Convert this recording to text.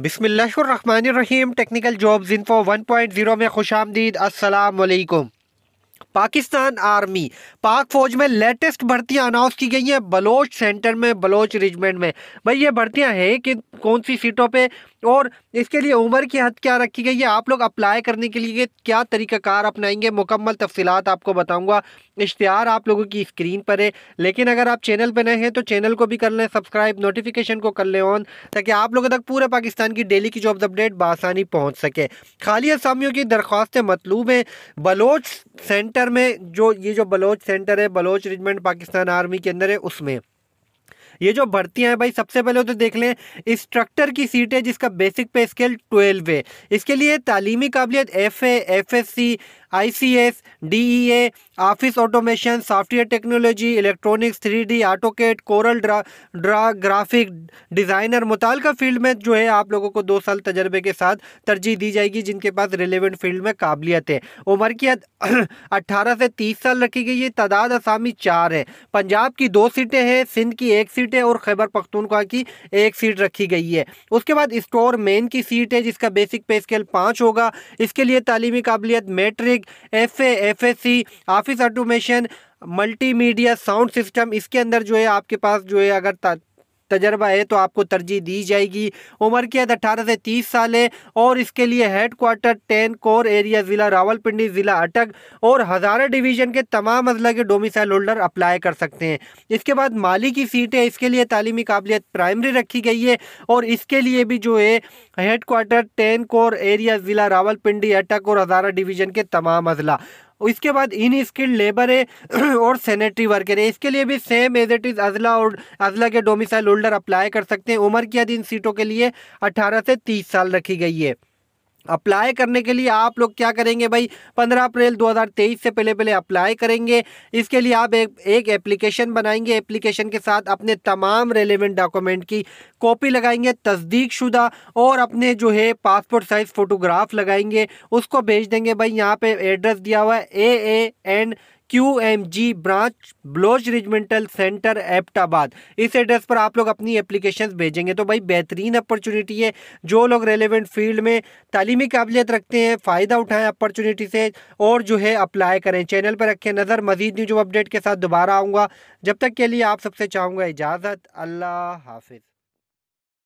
बिसमीम technical jobs info 1.0 में खुश आमदीद असलकुम पाकिस्तान आर्मी पाक फौज में लेटेस्ट भर्तियाँ अनाउंस की गई हैं बलोच सेंटर में बलोच रेजिमेंट में भाई ये भर्तियाँ हैं कि कौन सी सीटों पे और इसके लिए उम्र की हद क्या रखी गई है आप लोग अप्लाई करने के लिए क्या तरीक़ाकार अपनाएंगे मुकम्मल तफसीत आपको बताऊँगा इश्तहार आप लोगों की स्क्रीन पर है लेकिन अगर आप चैनल पर नए हैं तो चैनल को भी कर लें सब्सक्राइब नोटिफिकेशन को कर लें ऑन ताकि आप लोगों तक पूरे पाकिस्तान की डेली की जॉब्स अपडेट बसानी पहुँच सके खाली असामियों की दरख्वास्तें मतलूब हैं बलोच सेंटर में जो ये जो बलोच सेंटर है बलोच रेजिमेंट पाकिस्तान आर्मी के अंदर है उसमें ये जो भर्तियाँ हैं भाई सबसे पहले तो देख लें इंस्ट्रक्टर की सीट है जिसका बेसिक पे स्केल ट्वेल्व है इसके लिए तालीमी काबिलियत F A F S C ICS DEA office automation software technology electronics three D AutoCAD Corel draw draw graphic designer मुतल फील्ड में जो है आप लोगों को दो साल तजर्बे के साथ तरजीह दी जाएगी जिनके पास रिलेवेंट फील्ड में काबिलियत है उम्र की अट्ठारह से तीस साल रखी गई है तादाद असामी चार है पंजाब की दो सीटें हैं सिंध की एक सीट है और खैबर पख्तूनख्वा की एक सीट रखी गई है उसके बाद स्टोर मेन की सीट है जिसका बेसिक पे स्केल पाँच होगा इसके लिए तालीमी काबिलियत मेट्रिक टैग F F S C office automation multimedia sound system इसके अंदर जो है आपके पास जो है अगर तजर्बा है तो आपको तरजीह दी जाएगी उम्र की अठारह से तीस साल है और इसके लिए headquarter ten corps area ज़िला रावलपिंडी ज़िला अटक और हज़ारा डिवीज़न के तमाम अजला के डोमिसाइल होल्डर अप्लाई कर सकते हैं इसके बाद माली की सीट है इसके लिए तालीमी काबिलियत प्राइमरी रखी गई है और इसके लिए भी जो है headquarter ten corps area ज़िला रावलपिंडी अटक और हज़ारा डिवीज़न के तमाम अजला इसके बाद इन स्किल्ड लेबर है और सैनिटरी वर्कर है इसके लिए भी सेम एज इट इज़ अजला और अजला के डोमिसाइल होल्डर अप्लाई कर सकते हैं उम्र की अधीन सीटों के लिए अठारह से तीस साल रखी गई है अप्लाई करने के लिए आप लोग क्या करेंगे भाई 15 अप्रैल 2023 से पहले पहले अप्लाई करेंगे इसके लिए आप एक एक एप्लीकेशन बनाएंगे एप्लीकेशन के साथ अपने तमाम रेलेवेंट डॉक्यूमेंट की कॉपी लगाएंगे तस्दीक शुदा और अपने जो है पासपोर्ट साइज़ फ़ोटोग्राफ लगाएंगे उसको भेज देंगे भाई यहाँ पे एड्रेस दिया हुआ है A A Q M G branch Baloch regimental centre Abbottabad इस एड्रेस पर आप लोग अपनी एप्लीकेशन भेजेंगे तो भाई बेहतरीन अपॉर्चुनिटी है जो लोग रेलिवेंट फील्ड में तालीमी काबिलियत रखते हैं फ़ायदा उठाएँ अपॉर्चुनिटी से और जो है अप्लाई करें चैनल पर रखें नज़र मजीद न्यूज अपडेट के साथ दोबारा आऊँगा जब तक के लिए आप सबसे चाहूँगा इजाज़त अल्लाह हाफिज़